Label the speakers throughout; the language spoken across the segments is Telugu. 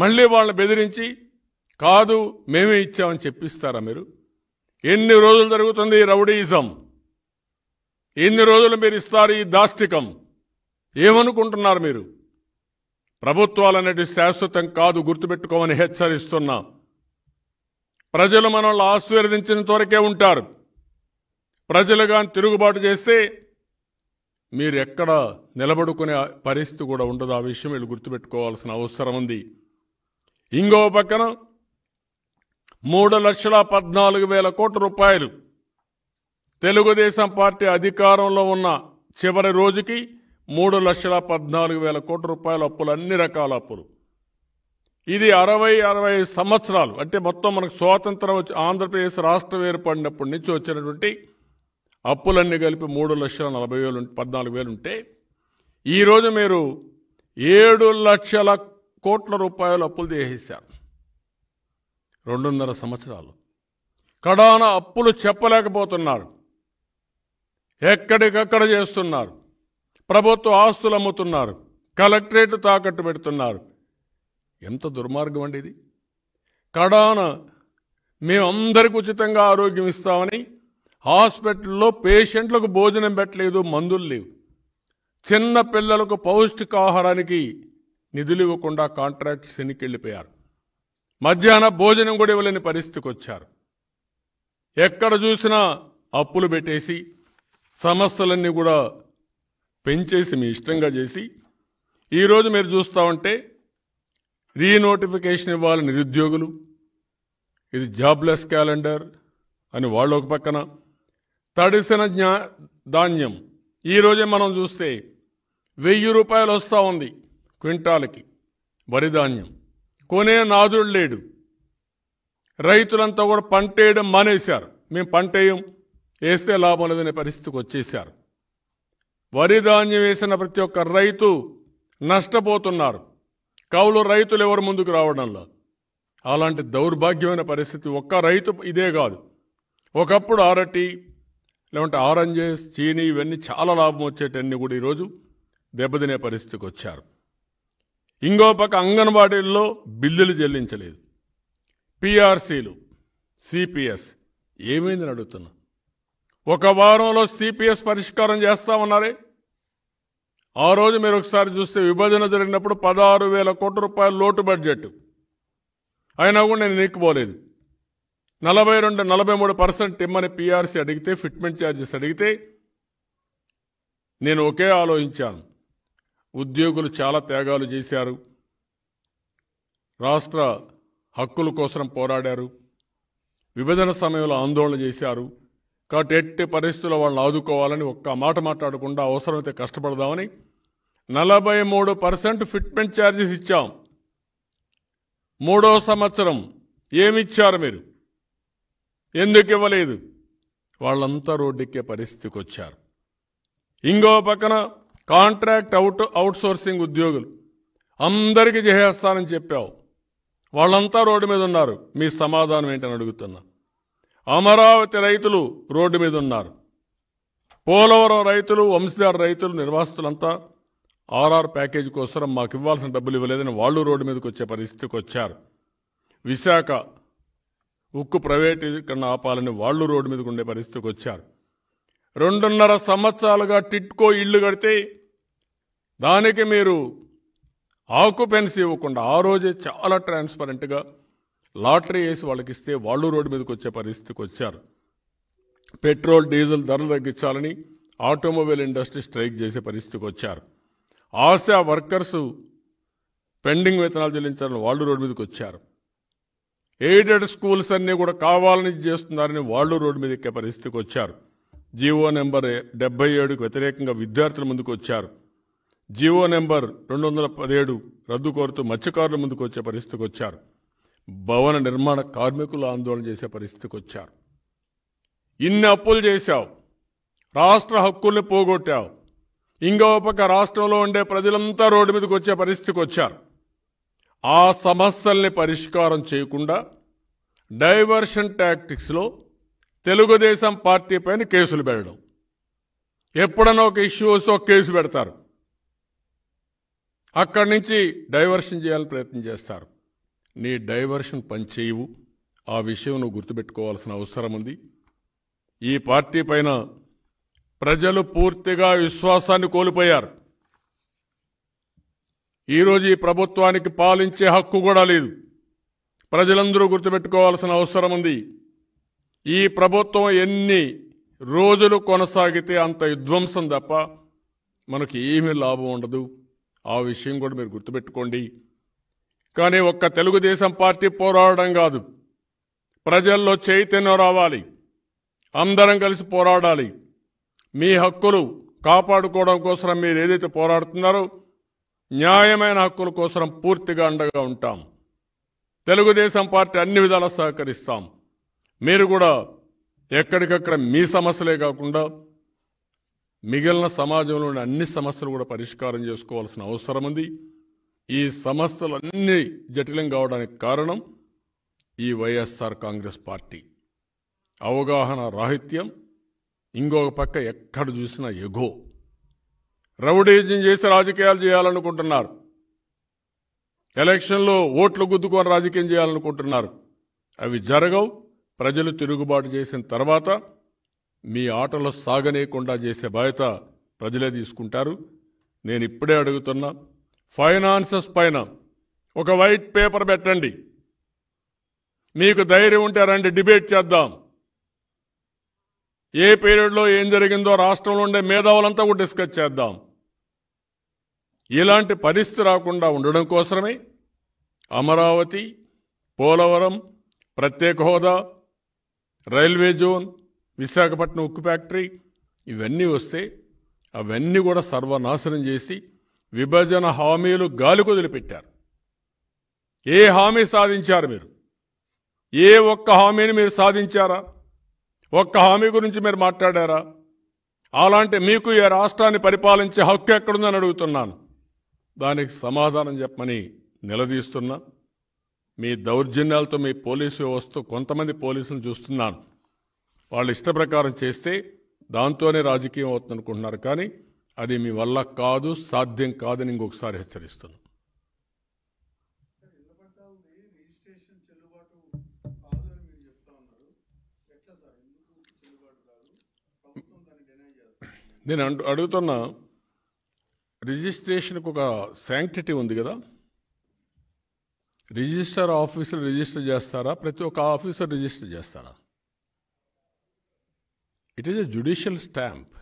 Speaker 1: మళ్ళీ వాళ్ళని బెదిరించి కాదు మేమే ఇచ్చామని చెప్పిస్తారా మీరు ఎన్ని రోజులు జరుగుతుంది రౌడీజం ఎన్ని రోజులు మీరు ఇస్తారు ఈ దాష్టికం ఏమనుకుంటున్నారు మీరు ప్రభుత్వాలు అనేటి శాశ్వతం కాదు గుర్తుపెట్టుకోమని హెచ్చరిస్తున్నా ప్రజలు మనల్ని ఆశీర్వదించిన త్వరకే ఉంటారు ప్రజలు కానీ తిరుగుబాటు చేస్తే మీరు ఎక్కడ నిలబడుకునే పరిస్థితి కూడా ఉండదు ఆ విషయం వీళ్ళు గుర్తుపెట్టుకోవాల్సిన అవసరం ఉంది ఇంకో పక్కన మూడు లక్షల పద్నాలుగు వేల కోట్ల రూపాయలు తెలుగుదేశం పార్టీ అధికారంలో ఉన్న చివరి రోజుకి మూడు లక్షల పద్నాలుగు వేల కోట్ల రూపాయల అప్పులు అన్ని రకాల అప్పులు ఇది అరవై అరవై సంవత్సరాలు అంటే మొత్తం మనకు స్వాతంత్రం వచ్చి ఆంధ్రప్రదేశ్ రాష్ట్రం ఏర్పడినప్పటి నుంచి వచ్చినటువంటి అప్పులన్నీ కలిపి మూడు లక్షల నలభై వేలు పద్నాలుగు వేలు ఉంటే ఈరోజు మీరు ఏడు లక్షల కోట్ల రూపాయలు అప్పులు తీసేశారు రెండున్నర సంవత్సరాలు కడాన అప్పులు చెప్పలేకపోతున్నారు ఎక్కడికక్కడ చేస్తున్నారు ప్రభుత్వ ఆస్తులు అమ్ముతున్నారు కలెక్టరేట్ తాకట్టు పెడుతున్నారు ఎంత దుర్మార్గం అండి ఇది కడాన మేమందరికి ఉచితంగా ఆరోగ్యం ఇస్తామని హాస్పిటల్లో పేషెంట్లకు భోజనం పెట్టలేదు మందులు లేవు చిన్న పిల్లలకు పౌష్టికాహారానికి నిధులు ఇవ్వకుండా కాంట్రాక్ట్స్ శనికెళ్ళిపోయారు మధ్యాహ్న భోజనం కూడా ఇవ్వలేని పరిస్థితికి వచ్చారు ఎక్కడ చూసినా అప్పులు పెట్టేసి సమస్యలన్నీ కూడా పెంచేసి మీ ఇష్టంగా చేసి ఈరోజు మీరు చూస్తూ ఉంటే రీనోటిఫికేషన్ ఇవ్వాలి నిరుద్యోగులు ఇది జాబ్లెస్ క్యాలెండర్ అని వాళ్ళు ఒక పక్కన తడిసిన జ్ఞా ధాన్యం ఈరోజే మనం చూస్తే వెయ్యి రూపాయలు వస్తూ ఉంది క్వింటాలకి వరిధాన్యం కొనే నాదుడు లేడు రైతులంతా కూడా పంట వేయడం మానేశారు మేము పంట వేయం వేస్తే లాభం లేదనే పరిస్థితికి వచ్చేశారు వరి ధాన్యం వేసిన ప్రతి ఒక్క రైతు నష్టపోతున్నారు కౌలు రైతులు ఎవరు ముందుకు రావడంలో అలాంటి దౌర్భాగ్యమైన పరిస్థితి ఒక్క రైతు ఇదే కాదు ఒకప్పుడు ఆరటి లేకుంటే ఆరెంజెస్ చీనీ ఇవన్నీ చాలా లాభం వచ్చేటన్నీ కూడా ఈరోజు దెబ్బతినే పరిస్థితికి వచ్చారు ఇంకో పక్క అంగన్వాడీల్లో బిల్లులు చెల్లించలేదు పిఆర్సీలు సిపిఎస్ ఏమైంది అడుగుతున్నా ఒక వారంలో సిపిఎస్ పరిష్కారం చేస్తామన్నారే ఆ రోజు మీరు ఒకసారి చూస్తే విభజన జరిగినప్పుడు పదహారు వేల కోట్ల రూపాయల లోటు బడ్జెట్ అయినా కూడా నేను నీక్కుపోలేదు నలభై రెండు నలభై మూడు పర్సెంట్ ఇమ్మని పిఆర్సీ అడిగితే ఫిట్మెంట్ ఛార్జెస్ అడిగితే నేను ఒకే ఆలోచించాను ఉద్యోగులు చాలా త్యాగాలు చేశారు రాష్ట్ర హక్కుల కోసం పోరాడారు విభజన సమయంలో ఆందోళన చేశారు కాబట్టి ఎట్టి పరిస్థితుల్లో వాళ్ళని ఆదుకోవాలని ఒక్క మాట మాట్లాడకుండా అవసరమైతే కష్టపడదామని నలభై మూడు పర్సెంట్ ఫిట్మెంట్ ఛార్జెస్ ఇచ్చాం మూడో సంవత్సరం ఏమిచ్చారు మీరు ఎందుకు ఇవ్వలేదు వాళ్ళంతా రోడ్డెక్కే పరిస్థితికి వచ్చారు ఇంకో పక్కన కాంట్రాక్ట్ అవుట్ అవుట్సోర్సింగ్ ఉద్యోగులు అందరికీ చేసేస్తానని చెప్పావు వాళ్ళంతా రోడ్డు మీద ఉన్నారు మీ సమాధానం ఏంటని అడుగుతున్నా అమరావతి రైతులు రోడ్డు మీద ఉన్నారు పోలవరం రైతులు వంశీధార రైతులు నిర్వాసితులంతా ఆర్ఆర్ ప్యాకేజ్ కోసం మాకు ఇవ్వాల్సిన డబ్బులు ఇవ్వలేదని వాళ్ళు రోడ్డు మీదకి వచ్చే పరిస్థితికి వచ్చారు విశాఖ ఉక్కు ప్రైవేటీకరణ ఆపాలని వాళ్ళు రోడ్డు మీదకి ఉండే పరిస్థితికి వచ్చారు రెండున్నర సంవత్సరాలుగా టిట్కో ఇళ్ళు కడితే దానికి మీరు ఆక్యుపెన్సీ ఇవ్వకుండా ఆ రోజే చాలా ట్రాన్స్పరెంట్గా లాటరీ వేసి వాళ్ళకి ఇస్తే వాళ్ళు రోడ్డు మీదకి వచ్చే పరిస్థితికి వచ్చారు పెట్రోల్ డీజిల్ ధరలు తగ్గించాలని ఆటోమొబైల్ ఇండస్ట్రీ స్ట్రైక్ చేసే పరిస్థితికి వచ్చారు ఆశా వర్కర్స్ పెండింగ్ వేతనాలు చెల్లించాలని వాళ్ళు రోడ్డు మీదకి వచ్చారు ఎయిడెడ్ స్కూల్స్ అన్నీ కూడా కావాలని చేస్తున్నారని వాళ్ళు రోడ్డు మీద ఎక్కే పరిస్థితికి వచ్చారు జీవో నెంబర్ డెబ్బై ఏడుకు వ్యతిరేకంగా విద్యార్థుల ముందుకు వచ్చారు జీవో నెంబర్ రెండు వందల పదిహేడు రద్దు కోరుతూ మత్స్యకారుల ముందుకు వచ్చే పరిస్థితికి వచ్చారు భవన నిర్మాణ కార్మికులు ఆందోళన చేసే పరిస్థితికి వచ్చారు ఇన్ని అప్పులు చేశావు రాష్ట్ర హక్కుల్ని పోగొట్టావు ఇంకో పక్క రాష్ట్రంలో ఉండే ప్రజలంతా రోడ్డు మీదకి వచ్చే పరిస్థితికి వచ్చారు ఆ సమస్యల్ని పరిష్కారం చేయకుండా డైవర్షన్ టాక్టిక్స్లో తెలుగుదేశం పార్టీ పైన కేసులు పెట్టడం ఎప్పుడన్నా ఒక ఇష్యూ వస్తే ఒక కేసు పెడతారు అక్కడి నుంచి డైవర్షన్ చేయాలని ప్రయత్నం చేస్తారు నీ డైవర్షన్ పనిచేయవు ఆ విషయం నువ్వు గుర్తుపెట్టుకోవాల్సిన అవసరం ఉంది ఈ పార్టీ పైన ప్రజలు పూర్తిగా విశ్వాసాన్ని కోల్పోయారు ఈరోజు ఈ ప్రభుత్వానికి పాలించే హక్కు కూడా లేదు ప్రజలందరూ గుర్తుపెట్టుకోవాల్సిన అవసరం ఉంది ఈ ప్రభుత్వం ఎన్ని రోజులు కొనసాగితే అంత విధ్వంసం తప్ప మనకి ఏమీ లాభం ఉండదు ఆ విషయం కూడా మీరు గుర్తుపెట్టుకోండి కానీ ఒక్క తెలుగుదేశం పార్టీ పోరాడడం కాదు ప్రజల్లో చైతన్యం రావాలి అందరం కలిసి పోరాడాలి మీ హక్కులు కాపాడుకోవడం కోసం మీరు ఏదైతే పోరాడుతున్నారో న్యాయమైన హక్కుల కోసం పూర్తిగా అండగా ఉంటాం తెలుగుదేశం పార్టీ అన్ని విధాలా సహకరిస్తాం మీరు కూడా ఎక్కడికక్కడ మీ సమస్యలే కాకుండా మిగిలిన సమాజంలోని అన్ని సమస్యలు కూడా పరిష్కారం చేసుకోవాల్సిన అవసరం ఉంది ఈ సమస్యలన్నీ జటిలం కావడానికి కారణం ఈ వైఎస్ఆర్ కాంగ్రెస్ పార్టీ అవగాహన రాహిత్యం ఇంకొక పక్క ఎక్కడ చూసినా ఎగో రౌడీజం చేసి రాజకీయాలు చేయాలనుకుంటున్నారు ఎలక్షన్లో ఓట్లు గుద్దుకొని రాజకీయం చేయాలనుకుంటున్నారు అవి జరగవు ప్రజలు తిరుగుబాటు చేసిన తర్వాత మీ ఆటలు సాగనేయకుండా చేసే బాధ్యత ప్రజలే తీసుకుంటారు నేను ఇప్పుడే అడుగుతున్నా ఫైనాన్సెస్ పైన ఒక వైట్ పేపర్ పెట్టండి మీకు ధైర్యం ఉంటే రండి డిబేట్ చేద్దాం ఏ పీరియడ్లో ఏం జరిగిందో రాష్ట్రంలో ఉండే మేధావులంతా కూడా డిస్కస్ చేద్దాం ఇలాంటి పరిస్థితి రాకుండా ఉండడం కోసమే అమరావతి పోలవరం ప్రత్యేక హోదా రైల్వే జోన్ విశాఖపట్నం ఉక్కు ఫ్యాక్టరీ ఇవన్నీ వస్తే అవన్నీ కూడా సర్వనాశనం చేసి విభజన హామీలు గాలి వదిలిపెట్టారు ఏ హామీ సాధించారు మీరు ఏ ఒక్క హామీని మీరు సాధించారా ఒక్క హామీ గురించి మీరు మాట్లాడారా అలాంటి మీకు ఈ రాష్ట్రాన్ని పరిపాలించే హక్కు ఎక్కడుందని అడుగుతున్నాను దానికి సమాధానం చెప్పమని నిలదీస్తున్నా మీ దౌర్జన్యాలతో మీ పోలీసు వ్యవస్థ కొంతమంది పోలీసులు చూస్తున్నాను వాళ్ళ ఇష్ట ప్రకారం చేస్తే దాంతోనే రాజకీయం అవుతుంది అనుకుంటున్నారు కానీ అది మీ వల్ల కాదు సాధ్యం కాదని ఇంకొకసారి హెచ్చరిస్తాను నేను అంటు అడుగుతున్న రిజిస్ట్రేషన్కి ఒక శాంక్టిటీ ఉంది కదా రిజిస్టర్ ఆఫీసులు రిజిస్టర్ చేస్తారా ప్రతి ఒక్క ఆఫీసర్ రిజిస్టర్ చేస్తారా it is a judicial stamp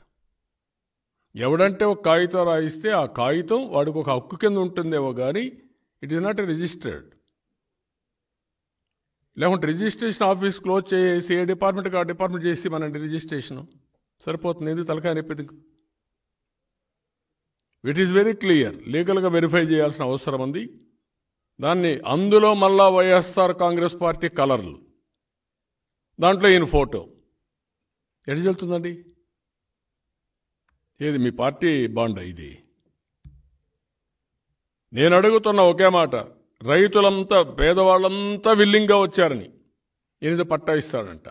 Speaker 1: ఎవడంటే ఒక కాగితం రాయిస్తే ఆ కాగితం వాడికి ఒక హక్కు కింద ఉంటుందేమో కానీ ఇట్ ఈస్ నాట్ రిజిస్టర్డ్ లేకుంటే రిజిస్ట్రేషన్ ఆఫీస్ క్లోజ్ చేసి ఏ డిపార్ట్మెంట్ ఆ డిపార్ట్మెంట్ చేసి మన రిజిస్ట్రేషను సరిపోతుంది ఏది తలకాయ నొప్పిది ఇట్ ఈస్ వెరీ క్లియర్ లీగల్గా వెరిఫై చేయాల్సిన అవసరం ఉంది దాన్ని అందులో మళ్ళా వైఎస్ఆర్ కాంగ్రెస్ పార్టీ కలర్లు దాంట్లో ఈయన ఫోటో ఎటు చెల్తుందండి ఏది మీ పార్టీ బాండ్ ఇది నేను అడుగుతున్న ఒకే మాట రైతులంతా పేదవాళ్ళంతా విల్లింగ్గా వచ్చారని ఎనిమిది పట్టా ఇస్తాడంట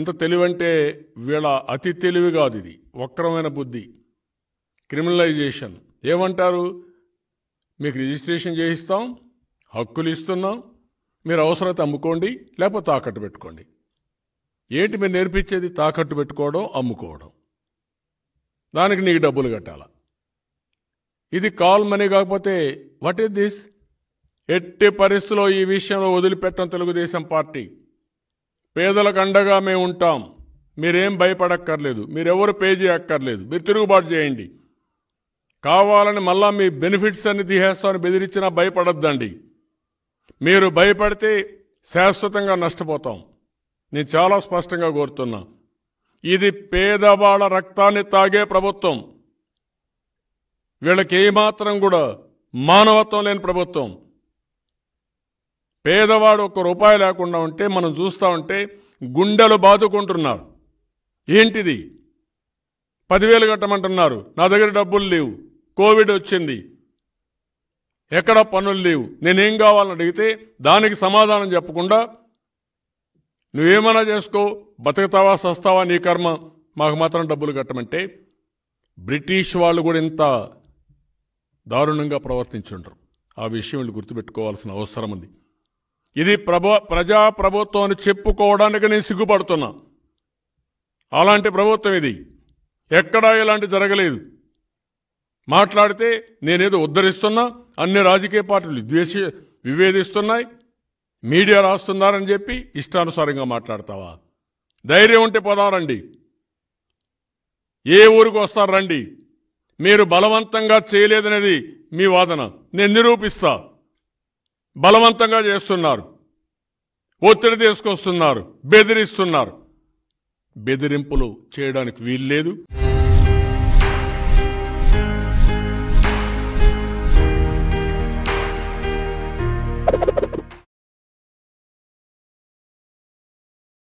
Speaker 1: ఎంత తెలివంటే వీళ్ళ అతి తెలివి కాదు ఇది వక్రమైన బుద్ధి క్రిమినలైజేషన్ ఏమంటారు మీకు రిజిస్ట్రేషన్ చేయిస్తాం హక్కులు ఇస్తున్నాం మీరు అవసరమైతే అమ్ముకోండి లేకపోతే తాకట్టు పెట్టుకోండి ఏంటి మేము నేర్పించేది తాకట్టు పెట్టుకోవడం అమ్ముకోవడం దానికి నీకు డబ్బులు కట్టాల ఇది కాల్ మనీ కాకపోతే వాట్ ఈస్ దిస్ ఎట్టి పరిస్థితిలో ఈ విషయంలో వదిలిపెట్టడం తెలుగుదేశం పార్టీ పేదలకు అండగా మేము ఉంటాం మీరేం భయపడక్కర్లేదు మీరెవరు పే చేయక్కర్లేదు మీరు తిరుగుబాటు చేయండి కావాలని మళ్ళా మీ బెనిఫిట్స్ అన్ని తీసేస్తామని బెదిరించినా భయపడద్దండి మీరు భయపడితే శాశ్వతంగా నష్టపోతాం నేను చాలా స్పష్టంగా కోరుతున్నా ఇది పేదవాళ్ళ రక్తాన్ని తాగే ప్రభుత్వం వీళ్ళకి ఏమాత్రం కూడా మానవత్వం లేని ప్రభుత్వం పేదవాడు ఒక్క రూపాయి లేకుండా ఉంటే మనం చూస్తూ ఉంటే గుండెలు బాదుకుంటున్నారు ఏంటిది పదివేలు కట్టమంటున్నారు నా దగ్గర డబ్బులు లేవు కోవిడ్ వచ్చింది ఎక్కడ పనులు లేవు నేనేం కావాలని అడిగితే దానికి సమాధానం చెప్పకుండా నువ్వేమన్నా చేసుకో బతుకుతావా సస్తావా నీ కర్మ మాకు మాత్రం డబ్బులు కట్టమంటే బ్రిటిష్ వాళ్ళు కూడా ఇంత దారుణంగా ప్రవర్తించుండరు ఆ విషయం వీళ్ళు గుర్తుపెట్టుకోవాల్సిన అవసరం ఉంది ఇది ప్రభు ప్రజా ప్రభుత్వం అని చెప్పుకోవడానికి నేను సిగ్గుపడుతున్నా అలాంటి ప్రభుత్వం ఇది ఎక్కడా ఇలాంటి జరగలేదు మాట్లాడితే నేనేదో ఉద్ధరిస్తున్నా అన్ని రాజకీయ పార్టీలు ద్వేష విభేదిస్తున్నాయి మీడియా రాస్తున్నారని చెప్పి ఇష్టానుసారంగా మాట్లాడతావా ధైర్యం ఉంటే పోదాం రండి ఏ ఊరికి వస్తారు రండి మీరు బలవంతంగా చేయలేదనేది మీ వాదన నేను నిరూపిస్తా బలవంతంగా చేస్తున్నారు ఒత్తిడి తీసుకొస్తున్నారు బెదిరిస్తున్నారు బెదిరింపులు చేయడానికి వీల్లేదు